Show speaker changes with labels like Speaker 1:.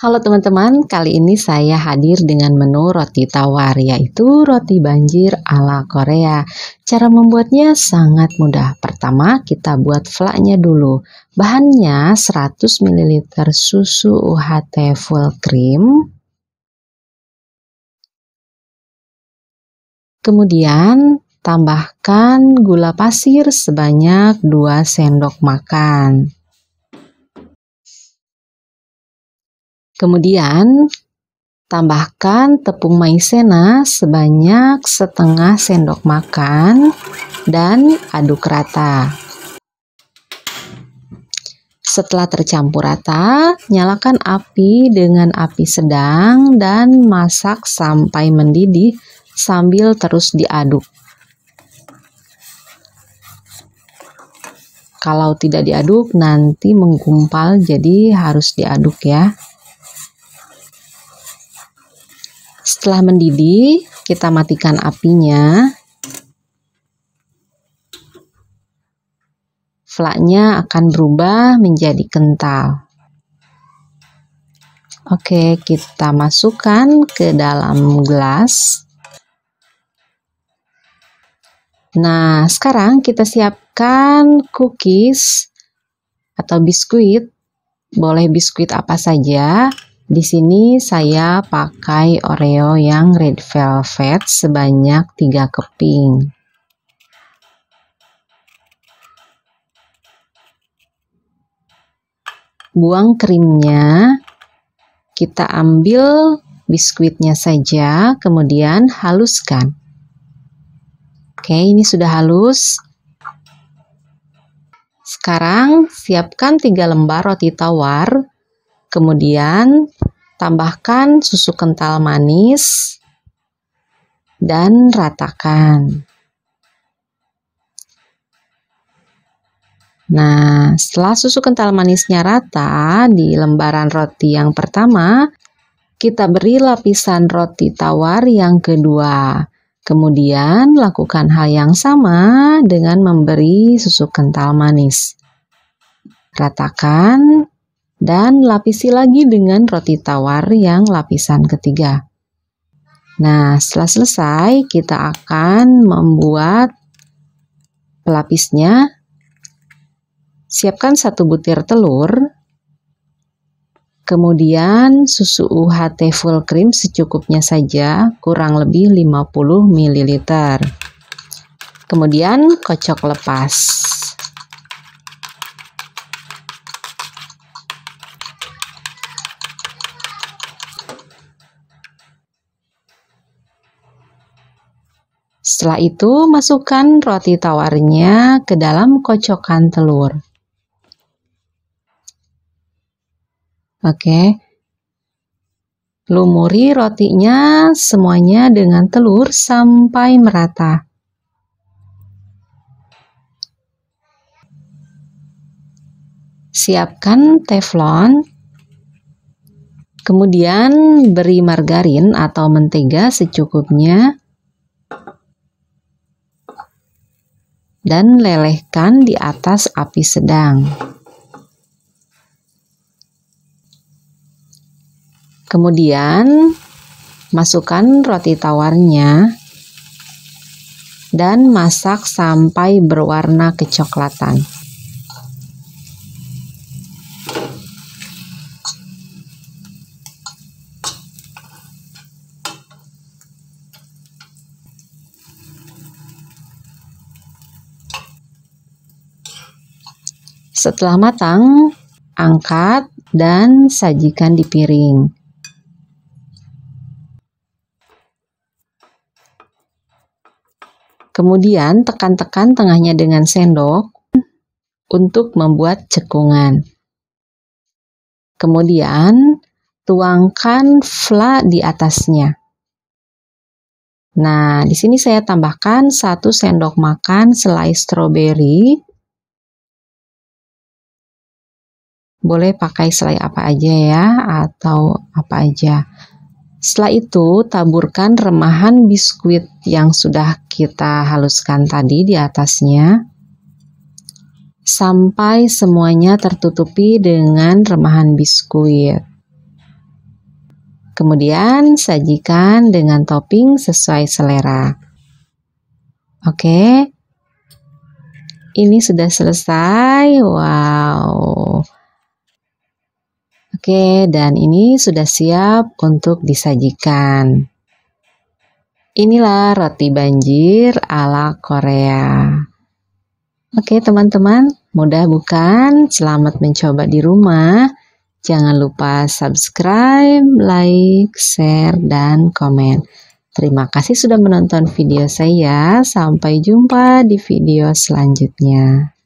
Speaker 1: Halo teman-teman, kali ini saya hadir dengan menu roti tawar yaitu roti banjir ala Korea. Cara membuatnya sangat mudah. Pertama, kita buat flaknya dulu. Bahannya 100 ml susu UHT full cream. Kemudian tambahkan gula pasir sebanyak 2 sendok makan. Kemudian tambahkan tepung maizena sebanyak setengah sendok makan dan aduk rata. Setelah tercampur rata, nyalakan api dengan api sedang dan masak sampai mendidih sambil terus diaduk. Kalau tidak diaduk, nanti menggumpal, jadi harus diaduk ya. Setelah mendidih, kita matikan apinya. Flaknya akan berubah menjadi kental. Oke, kita masukkan ke dalam gelas. Nah, sekarang kita siapkan cookies atau biskuit. Boleh biskuit apa saja, di sini saya pakai Oreo yang red velvet sebanyak 3 keping. Buang krimnya, kita ambil biskuitnya saja, kemudian haluskan. Oke, ini sudah halus. Sekarang siapkan 3 lembar roti tawar Kemudian tambahkan susu kental manis dan ratakan. Nah, setelah susu kental manisnya rata di lembaran roti yang pertama, kita beri lapisan roti tawar yang kedua. Kemudian lakukan hal yang sama dengan memberi susu kental manis. Ratakan dan lapisi lagi dengan roti tawar yang lapisan ketiga. Nah, setelah selesai kita akan membuat pelapisnya. Siapkan satu butir telur, kemudian susu UHT full cream secukupnya saja, kurang lebih 50 ml. Kemudian kocok lepas. Setelah itu, masukkan roti tawarnya ke dalam kocokan telur. Oke. Lumuri rotinya semuanya dengan telur sampai merata. Siapkan teflon. Kemudian beri margarin atau mentega secukupnya dan lelehkan di atas api sedang. Kemudian masukkan roti tawarnya dan masak sampai berwarna kecoklatan. Setelah matang, angkat dan sajikan di piring. Kemudian tekan-tekan tengahnya dengan sendok untuk membuat cekungan. Kemudian tuangkan fla di atasnya. Nah, di sini saya tambahkan 1 sendok makan selai stroberi boleh pakai selai apa aja ya atau apa aja. Setelah itu, taburkan remahan biskuit yang sudah kita haluskan tadi di atasnya sampai semuanya tertutupi dengan remahan biskuit. Kemudian sajikan dengan topping sesuai selera. Oke. Ini sudah selesai. Wow. Oke, dan ini sudah siap untuk disajikan. Inilah roti banjir ala Korea. Oke, teman-teman, mudah bukan? Selamat mencoba di rumah. Jangan lupa subscribe, like, share, dan komen. Terima kasih sudah menonton video saya. Sampai jumpa di video selanjutnya.